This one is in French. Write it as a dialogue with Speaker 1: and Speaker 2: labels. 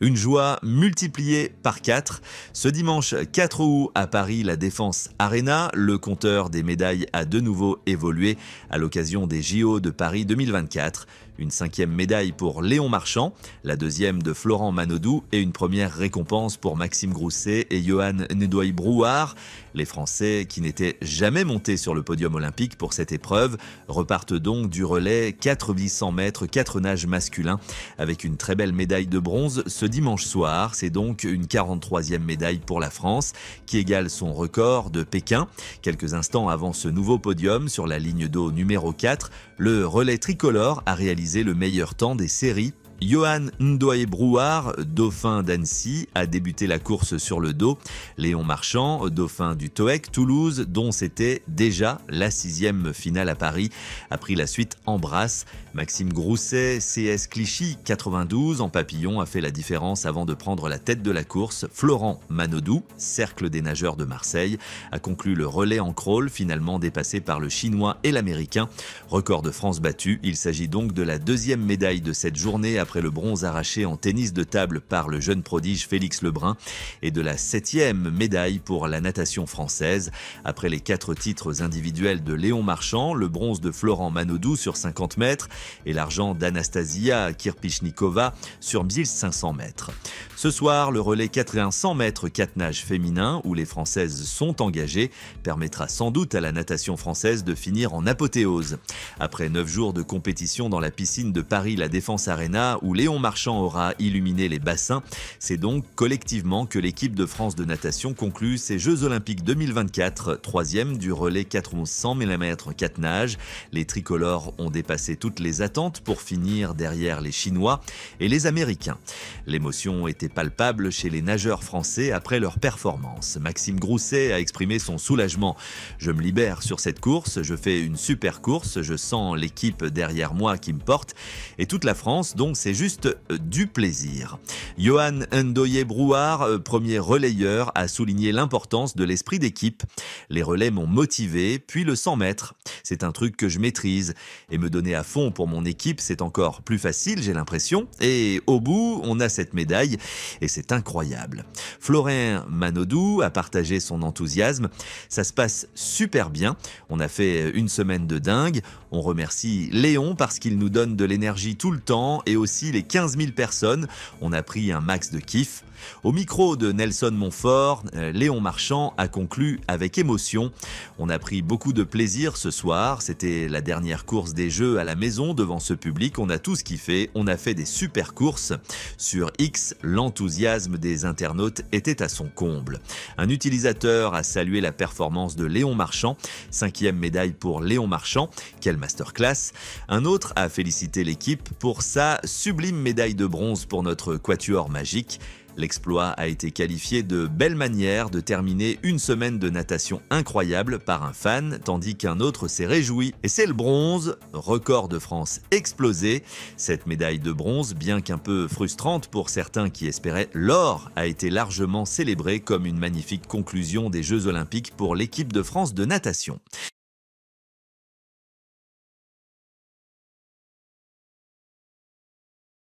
Speaker 1: Une joie multipliée par 4. Ce dimanche 4 août à Paris, la Défense Arena, le compteur des médailles a de nouveau évolué à l'occasion des JO de Paris 2024. Une cinquième médaille pour Léon Marchand, la deuxième de Florent Manodou et une première récompense pour Maxime Grousset et Johan Nedoy-Brouard. Les Français, qui n'étaient jamais montés sur le podium olympique pour cette épreuve, repartent donc du relais 4 800 mètres, 4 nages masculins. Avec une très belle médaille de bronze, ce dimanche soir. C'est donc une 43e médaille pour la France, qui égale son record de Pékin. Quelques instants avant ce nouveau podium, sur la ligne d'eau numéro 4, le relais tricolore a réalisé le meilleur temps des séries Johan Ndoye Brouard, dauphin d'Annecy, a débuté la course sur le dos. Léon Marchand, dauphin du TOEC Toulouse, dont c'était déjà la sixième finale à Paris, a pris la suite en brasse. Maxime Grousset, CS Clichy 92 en papillon, a fait la différence avant de prendre la tête de la course. Florent Manodou, cercle des nageurs de Marseille, a conclu le relais en crawl, finalement dépassé par le Chinois et l'Américain. Record de France battu, il s'agit donc de la deuxième médaille de cette journée le bronze arraché en tennis de table par le jeune prodige Félix Lebrun et de la septième médaille pour la natation française. Après les quatre titres individuels de Léon Marchand, le bronze de Florent Manodou sur 50 mètres et l'argent d'Anastasia Kirpichnikova sur 1500 mètres. Ce soir, le relais 4 et 100 mètres 4 nages féminin où les Françaises sont engagées permettra sans doute à la natation française de finir en apothéose. Après 9 jours de compétition dans la piscine de Paris, la Défense Arena, où Léon Marchand aura illuminé les bassins. C'est donc collectivement que l'équipe de France de natation conclut ses Jeux Olympiques 2024, troisième du relais 100 mm 4 nages. Les tricolores ont dépassé toutes les attentes pour finir derrière les Chinois et les Américains. L'émotion était palpable chez les nageurs français après leur performance. Maxime Grousset a exprimé son soulagement. Je me libère sur cette course, je fais une super course, je sens l'équipe derrière moi qui me porte et toute la France donc c'est juste euh, du plaisir. Johan Ndoye Brouard, euh, premier relayeur, a souligné l'importance de l'esprit d'équipe. Les relais m'ont motivé, puis le 100 mètres. C'est un truc que je maîtrise. Et me donner à fond pour mon équipe, c'est encore plus facile, j'ai l'impression. Et au bout, on a cette médaille, et c'est incroyable. Florian Manodou a partagé son enthousiasme. Ça se passe super bien. On a fait euh, une semaine de dingue. On remercie Léon parce qu'il nous donne de l'énergie tout le temps et aussi les 15 000 personnes. On a pris un max de kiff. Au micro de Nelson Montfort, euh, Léon Marchand a conclu avec émotion. On a pris beaucoup de plaisir ce soir, c'était la dernière course des jeux à la maison devant ce public, on a tous kiffé, on a fait des super courses. Sur X, l'enthousiasme des internautes était à son comble. Un utilisateur a salué la performance de Léon Marchand, cinquième médaille pour Léon Marchand, quelle masterclass. Un autre a félicité l'équipe pour sa sublime médaille de bronze pour notre quatuor magique. L'exploit a été qualifié de belle manière de terminer une semaine de natation incroyable par un fan, tandis qu'un autre s'est réjoui. Et c'est le bronze, record de France explosé. Cette médaille de bronze, bien qu'un peu frustrante pour certains qui espéraient l'or, a été largement célébrée comme une magnifique conclusion des Jeux Olympiques pour l'équipe de France de natation.